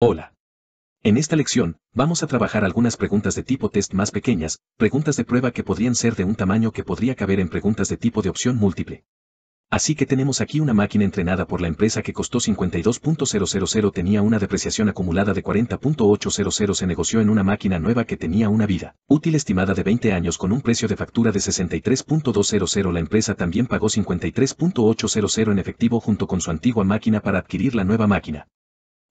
Hola. En esta lección, vamos a trabajar algunas preguntas de tipo test más pequeñas, preguntas de prueba que podrían ser de un tamaño que podría caber en preguntas de tipo de opción múltiple. Así que tenemos aquí una máquina entrenada por la empresa que costó 52.000 tenía una depreciación acumulada de 40.800 se negoció en una máquina nueva que tenía una vida útil estimada de 20 años con un precio de factura de 63.200 la empresa también pagó 53.800 en efectivo junto con su antigua máquina para adquirir la nueva máquina.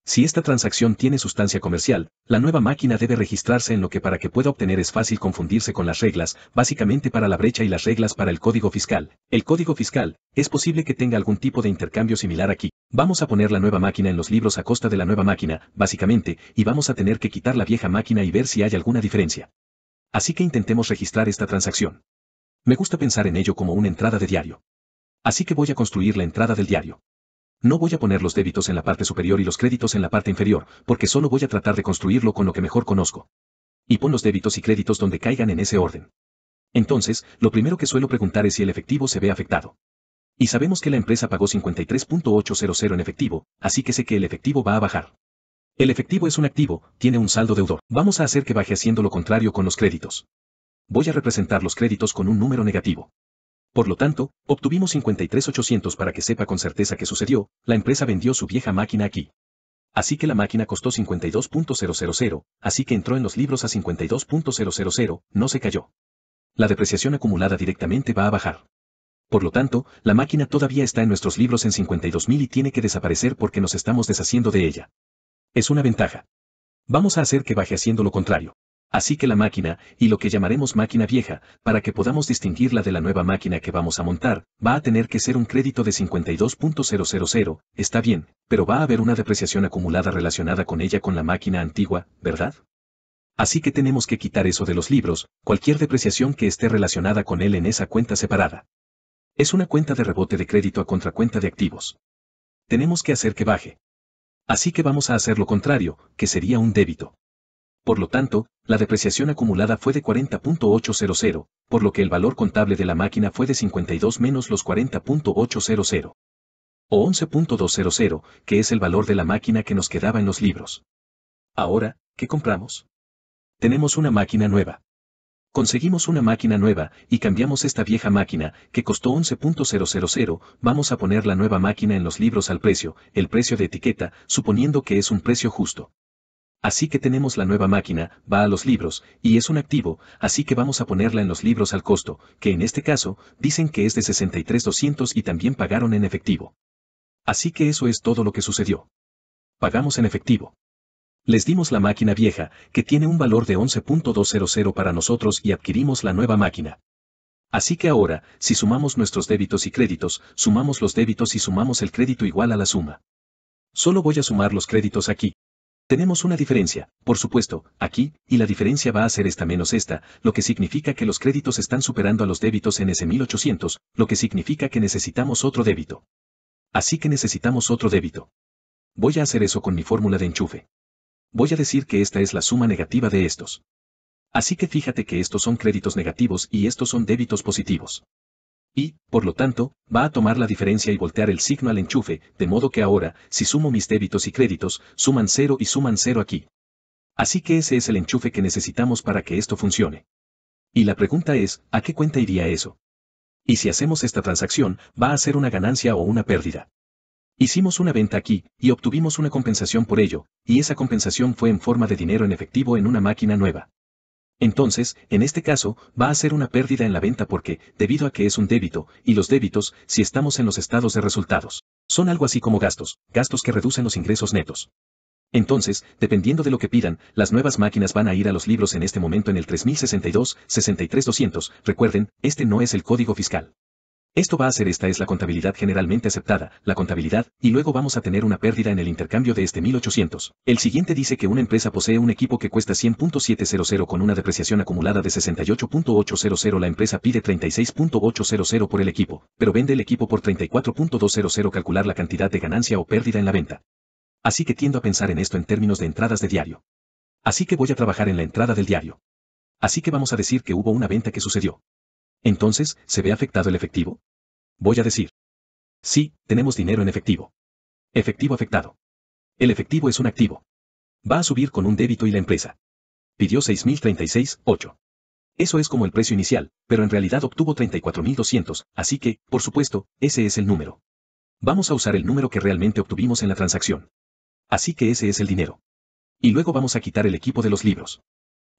Si esta transacción tiene sustancia comercial, la nueva máquina debe registrarse en lo que para que pueda obtener es fácil confundirse con las reglas, básicamente para la brecha y las reglas para el código fiscal. El código fiscal, es posible que tenga algún tipo de intercambio similar aquí. Vamos a poner la nueva máquina en los libros a costa de la nueva máquina, básicamente, y vamos a tener que quitar la vieja máquina y ver si hay alguna diferencia. Así que intentemos registrar esta transacción. Me gusta pensar en ello como una entrada de diario. Así que voy a construir la entrada del diario. No voy a poner los débitos en la parte superior y los créditos en la parte inferior, porque solo voy a tratar de construirlo con lo que mejor conozco. Y pon los débitos y créditos donde caigan en ese orden. Entonces, lo primero que suelo preguntar es si el efectivo se ve afectado. Y sabemos que la empresa pagó 53.800 en efectivo, así que sé que el efectivo va a bajar. El efectivo es un activo, tiene un saldo deudor. Vamos a hacer que baje haciendo lo contrario con los créditos. Voy a representar los créditos con un número negativo. Por lo tanto, obtuvimos 53,800 para que sepa con certeza que sucedió, la empresa vendió su vieja máquina aquí. Así que la máquina costó 52.000, así que entró en los libros a 52.000, no se cayó. La depreciación acumulada directamente va a bajar. Por lo tanto, la máquina todavía está en nuestros libros en 52.000 y tiene que desaparecer porque nos estamos deshaciendo de ella. Es una ventaja. Vamos a hacer que baje haciendo lo contrario. Así que la máquina, y lo que llamaremos máquina vieja, para que podamos distinguirla de la nueva máquina que vamos a montar, va a tener que ser un crédito de 52.000, está bien, pero va a haber una depreciación acumulada relacionada con ella con la máquina antigua, ¿verdad? Así que tenemos que quitar eso de los libros, cualquier depreciación que esté relacionada con él en esa cuenta separada. Es una cuenta de rebote de crédito a contracuenta de activos. Tenemos que hacer que baje. Así que vamos a hacer lo contrario, que sería un débito. Por lo tanto, la depreciación acumulada fue de 40.800, por lo que el valor contable de la máquina fue de 52 menos los 40.800. O 11.200, que es el valor de la máquina que nos quedaba en los libros. Ahora, ¿qué compramos? Tenemos una máquina nueva. Conseguimos una máquina nueva y cambiamos esta vieja máquina, que costó 11.000, vamos a poner la nueva máquina en los libros al precio, el precio de etiqueta, suponiendo que es un precio justo. Así que tenemos la nueva máquina, va a los libros, y es un activo, así que vamos a ponerla en los libros al costo, que en este caso, dicen que es de 63,200 y también pagaron en efectivo. Así que eso es todo lo que sucedió. Pagamos en efectivo. Les dimos la máquina vieja, que tiene un valor de 11.200 para nosotros y adquirimos la nueva máquina. Así que ahora, si sumamos nuestros débitos y créditos, sumamos los débitos y sumamos el crédito igual a la suma. Solo voy a sumar los créditos aquí. Tenemos una diferencia, por supuesto, aquí, y la diferencia va a ser esta menos esta, lo que significa que los créditos están superando a los débitos en ese 1800, lo que significa que necesitamos otro débito. Así que necesitamos otro débito. Voy a hacer eso con mi fórmula de enchufe. Voy a decir que esta es la suma negativa de estos. Así que fíjate que estos son créditos negativos y estos son débitos positivos y, por lo tanto, va a tomar la diferencia y voltear el signo al enchufe, de modo que ahora, si sumo mis débitos y créditos, suman cero y suman cero aquí. Así que ese es el enchufe que necesitamos para que esto funcione. Y la pregunta es, ¿a qué cuenta iría eso? Y si hacemos esta transacción, ¿va a ser una ganancia o una pérdida? Hicimos una venta aquí, y obtuvimos una compensación por ello, y esa compensación fue en forma de dinero en efectivo en una máquina nueva. Entonces, en este caso, va a ser una pérdida en la venta porque, debido a que es un débito, y los débitos, si estamos en los estados de resultados, son algo así como gastos, gastos que reducen los ingresos netos. Entonces, dependiendo de lo que pidan, las nuevas máquinas van a ir a los libros en este momento en el 3062-63200. Recuerden, este no es el código fiscal. Esto va a ser esta es la contabilidad generalmente aceptada, la contabilidad, y luego vamos a tener una pérdida en el intercambio de este 1800. El siguiente dice que una empresa posee un equipo que cuesta 100.700 con una depreciación acumulada de 68.800 la empresa pide 36.800 por el equipo, pero vende el equipo por 34.200 calcular la cantidad de ganancia o pérdida en la venta. Así que tiendo a pensar en esto en términos de entradas de diario. Así que voy a trabajar en la entrada del diario. Así que vamos a decir que hubo una venta que sucedió. Entonces, ¿se ve afectado el efectivo? Voy a decir. Sí, tenemos dinero en efectivo. Efectivo afectado. El efectivo es un activo. Va a subir con un débito y la empresa. Pidió 6.036.8. Eso es como el precio inicial, pero en realidad obtuvo 34.200, así que, por supuesto, ese es el número. Vamos a usar el número que realmente obtuvimos en la transacción. Así que ese es el dinero. Y luego vamos a quitar el equipo de los libros.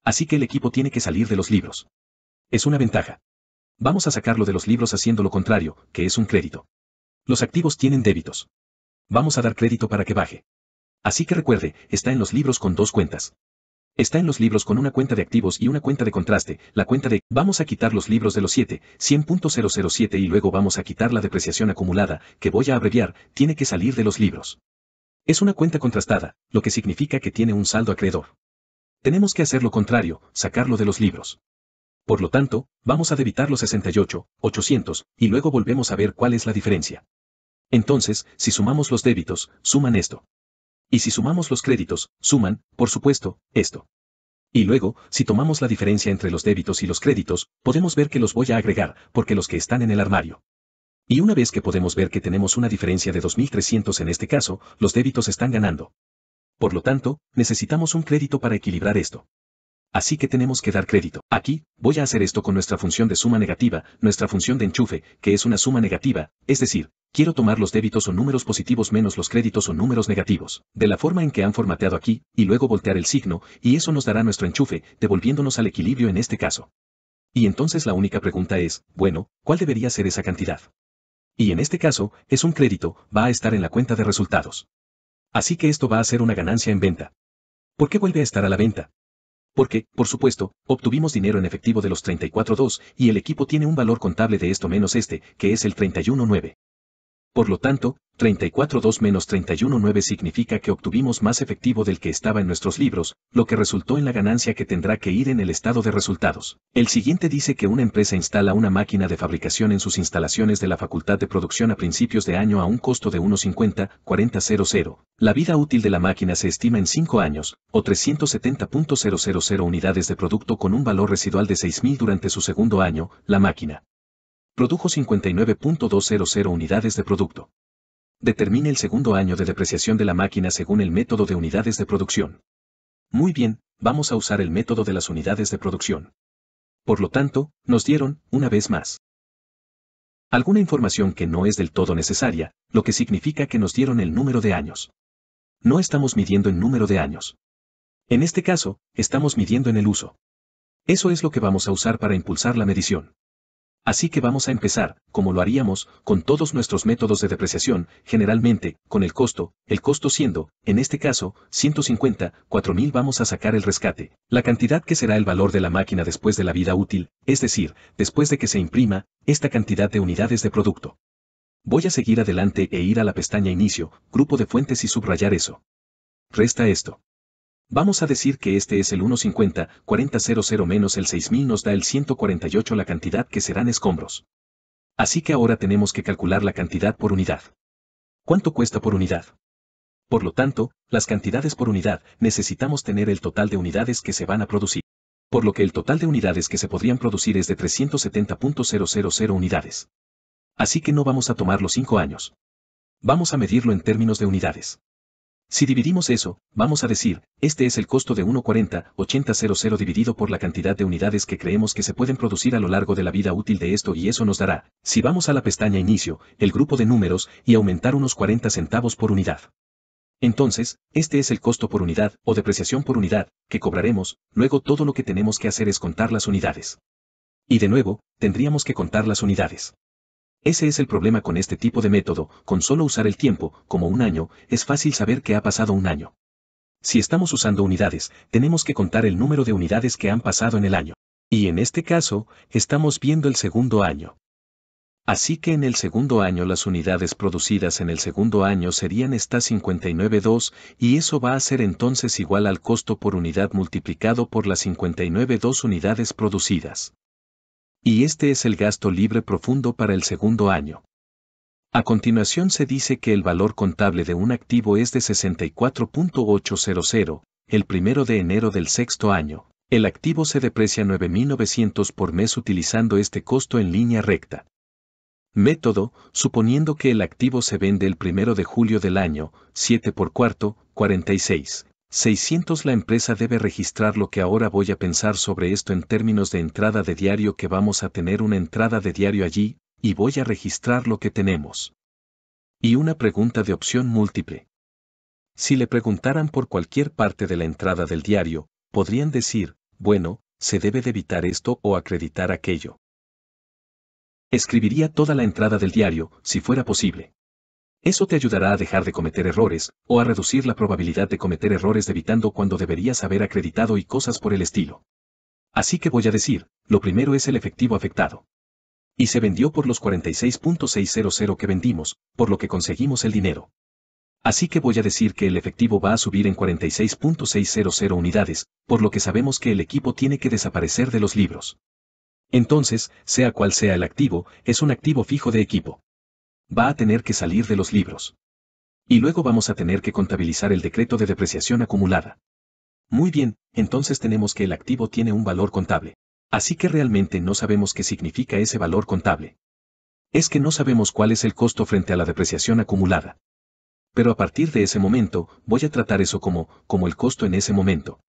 Así que el equipo tiene que salir de los libros. Es una ventaja. Vamos a sacarlo de los libros haciendo lo contrario, que es un crédito. Los activos tienen débitos. Vamos a dar crédito para que baje. Así que recuerde, está en los libros con dos cuentas. Está en los libros con una cuenta de activos y una cuenta de contraste, la cuenta de, vamos a quitar los libros de los 7, 100.007 y luego vamos a quitar la depreciación acumulada, que voy a abreviar, tiene que salir de los libros. Es una cuenta contrastada, lo que significa que tiene un saldo acreedor. Tenemos que hacer lo contrario, sacarlo de los libros. Por lo tanto, vamos a debitar los 68, 800, y luego volvemos a ver cuál es la diferencia. Entonces, si sumamos los débitos, suman esto. Y si sumamos los créditos, suman, por supuesto, esto. Y luego, si tomamos la diferencia entre los débitos y los créditos, podemos ver que los voy a agregar, porque los que están en el armario. Y una vez que podemos ver que tenemos una diferencia de 2.300 en este caso, los débitos están ganando. Por lo tanto, necesitamos un crédito para equilibrar esto. Así que tenemos que dar crédito. Aquí, voy a hacer esto con nuestra función de suma negativa, nuestra función de enchufe, que es una suma negativa, es decir, quiero tomar los débitos o números positivos menos los créditos o números negativos, de la forma en que han formateado aquí, y luego voltear el signo, y eso nos dará nuestro enchufe, devolviéndonos al equilibrio en este caso. Y entonces la única pregunta es, bueno, ¿cuál debería ser esa cantidad? Y en este caso, es un crédito, va a estar en la cuenta de resultados. Así que esto va a ser una ganancia en venta. ¿Por qué vuelve a estar a la venta? porque, por supuesto, obtuvimos dinero en efectivo de los 34.2 y el equipo tiene un valor contable de esto menos este, que es el 31.9. Por lo tanto, 34.2 menos 31.9 significa que obtuvimos más efectivo del que estaba en nuestros libros, lo que resultó en la ganancia que tendrá que ir en el estado de resultados. El siguiente dice que una empresa instala una máquina de fabricación en sus instalaciones de la Facultad de Producción a principios de año a un costo de 150 La vida útil de la máquina se estima en 5 años, o 370.000 unidades de producto con un valor residual de 6.000 durante su segundo año, la máquina produjo 59.200 unidades de producto. Determine el segundo año de depreciación de la máquina según el método de unidades de producción. Muy bien, vamos a usar el método de las unidades de producción. Por lo tanto, nos dieron, una vez más, alguna información que no es del todo necesaria, lo que significa que nos dieron el número de años. No estamos midiendo en número de años. En este caso, estamos midiendo en el uso. Eso es lo que vamos a usar para impulsar la medición. Así que vamos a empezar, como lo haríamos, con todos nuestros métodos de depreciación, generalmente, con el costo, el costo siendo, en este caso, 150, 4.000 vamos a sacar el rescate, la cantidad que será el valor de la máquina después de la vida útil, es decir, después de que se imprima, esta cantidad de unidades de producto. Voy a seguir adelante e ir a la pestaña Inicio, Grupo de Fuentes y subrayar eso. Resta esto. Vamos a decir que este es el 150, 4000 menos el 6000 nos da el 148 la cantidad que serán escombros. Así que ahora tenemos que calcular la cantidad por unidad. ¿Cuánto cuesta por unidad? Por lo tanto, las cantidades por unidad, necesitamos tener el total de unidades que se van a producir. Por lo que el total de unidades que se podrían producir es de 370.000 unidades. Así que no vamos a tomar los 5 años. Vamos a medirlo en términos de unidades. Si dividimos eso, vamos a decir, este es el costo de 1.40.800 dividido por la cantidad de unidades que creemos que se pueden producir a lo largo de la vida útil de esto y eso nos dará, si vamos a la pestaña Inicio, el grupo de números y aumentar unos 40 centavos por unidad. Entonces, este es el costo por unidad o depreciación por unidad que cobraremos, luego todo lo que tenemos que hacer es contar las unidades. Y de nuevo, tendríamos que contar las unidades. Ese es el problema con este tipo de método, con solo usar el tiempo, como un año, es fácil saber que ha pasado un año. Si estamos usando unidades, tenemos que contar el número de unidades que han pasado en el año. Y en este caso, estamos viendo el segundo año. Así que en el segundo año las unidades producidas en el segundo año serían estas 59.2 y eso va a ser entonces igual al costo por unidad multiplicado por las 59.2 unidades producidas y este es el gasto libre profundo para el segundo año. A continuación se dice que el valor contable de un activo es de 64.800, el primero de enero del sexto año. El activo se deprecia 9.900 por mes utilizando este costo en línea recta. Método, suponiendo que el activo se vende el primero de julio del año, 7 por cuarto, 46. 600 La empresa debe registrar lo que ahora voy a pensar sobre esto en términos de entrada de diario que vamos a tener una entrada de diario allí, y voy a registrar lo que tenemos. Y una pregunta de opción múltiple. Si le preguntaran por cualquier parte de la entrada del diario, podrían decir, bueno, se debe de evitar esto o acreditar aquello. Escribiría toda la entrada del diario, si fuera posible. Eso te ayudará a dejar de cometer errores, o a reducir la probabilidad de cometer errores evitando cuando deberías haber acreditado y cosas por el estilo. Así que voy a decir, lo primero es el efectivo afectado. Y se vendió por los 46.600 que vendimos, por lo que conseguimos el dinero. Así que voy a decir que el efectivo va a subir en 46.600 unidades, por lo que sabemos que el equipo tiene que desaparecer de los libros. Entonces, sea cual sea el activo, es un activo fijo de equipo va a tener que salir de los libros. Y luego vamos a tener que contabilizar el decreto de depreciación acumulada. Muy bien, entonces tenemos que el activo tiene un valor contable. Así que realmente no sabemos qué significa ese valor contable. Es que no sabemos cuál es el costo frente a la depreciación acumulada. Pero a partir de ese momento, voy a tratar eso como, como el costo en ese momento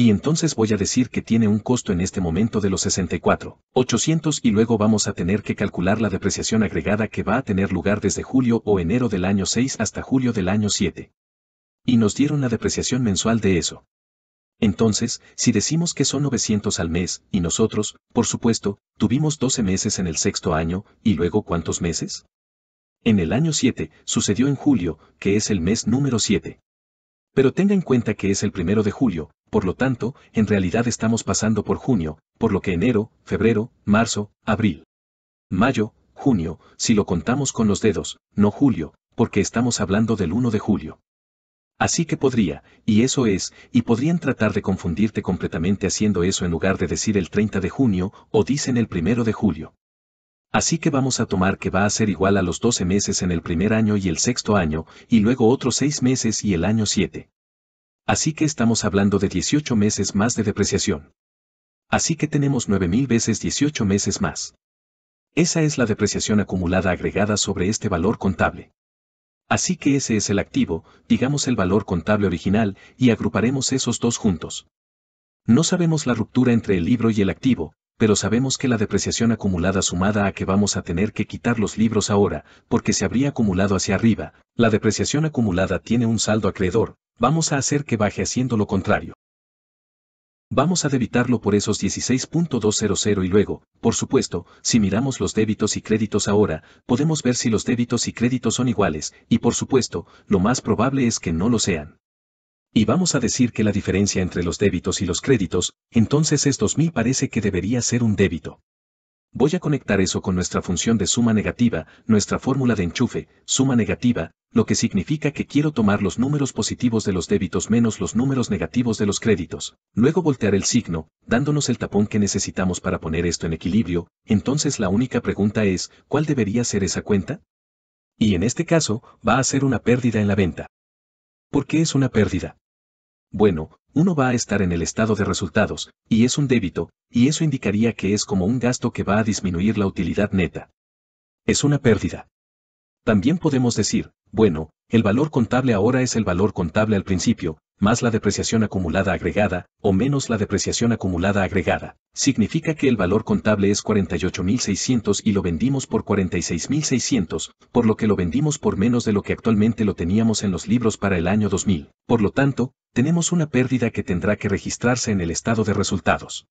y entonces voy a decir que tiene un costo en este momento de los 64,800 y luego vamos a tener que calcular la depreciación agregada que va a tener lugar desde julio o enero del año 6 hasta julio del año 7. Y nos dieron la depreciación mensual de eso. Entonces, si decimos que son 900 al mes, y nosotros, por supuesto, tuvimos 12 meses en el sexto año, y luego ¿cuántos meses? En el año 7, sucedió en julio, que es el mes número 7. Pero tenga en cuenta que es el primero de julio, por lo tanto, en realidad estamos pasando por junio, por lo que enero, febrero, marzo, abril, mayo, junio, si lo contamos con los dedos, no julio, porque estamos hablando del 1 de julio. Así que podría, y eso es, y podrían tratar de confundirte completamente haciendo eso en lugar de decir el 30 de junio o dicen el primero de julio. Así que vamos a tomar que va a ser igual a los 12 meses en el primer año y el sexto año, y luego otros 6 meses y el año 7. Así que estamos hablando de 18 meses más de depreciación. Así que tenemos 9.000 veces 18 meses más. Esa es la depreciación acumulada agregada sobre este valor contable. Así que ese es el activo, digamos el valor contable original, y agruparemos esos dos juntos. No sabemos la ruptura entre el libro y el activo, pero sabemos que la depreciación acumulada sumada a que vamos a tener que quitar los libros ahora, porque se habría acumulado hacia arriba, la depreciación acumulada tiene un saldo acreedor, vamos a hacer que baje haciendo lo contrario. Vamos a debitarlo por esos 16.200 y luego, por supuesto, si miramos los débitos y créditos ahora, podemos ver si los débitos y créditos son iguales, y por supuesto, lo más probable es que no lo sean y vamos a decir que la diferencia entre los débitos y los créditos, entonces es 2000 parece que debería ser un débito. Voy a conectar eso con nuestra función de suma negativa, nuestra fórmula de enchufe, suma negativa, lo que significa que quiero tomar los números positivos de los débitos menos los números negativos de los créditos, luego voltear el signo, dándonos el tapón que necesitamos para poner esto en equilibrio, entonces la única pregunta es, ¿cuál debería ser esa cuenta? Y en este caso, va a ser una pérdida en la venta. ¿Por qué es una pérdida. Bueno, uno va a estar en el estado de resultados, y es un débito, y eso indicaría que es como un gasto que va a disminuir la utilidad neta. Es una pérdida. También podemos decir, bueno, el valor contable ahora es el valor contable al principio, más la depreciación acumulada agregada, o menos la depreciación acumulada agregada. Significa que el valor contable es 48.600 y lo vendimos por 46.600, por lo que lo vendimos por menos de lo que actualmente lo teníamos en los libros para el año 2000. Por lo tanto, tenemos una pérdida que tendrá que registrarse en el estado de resultados.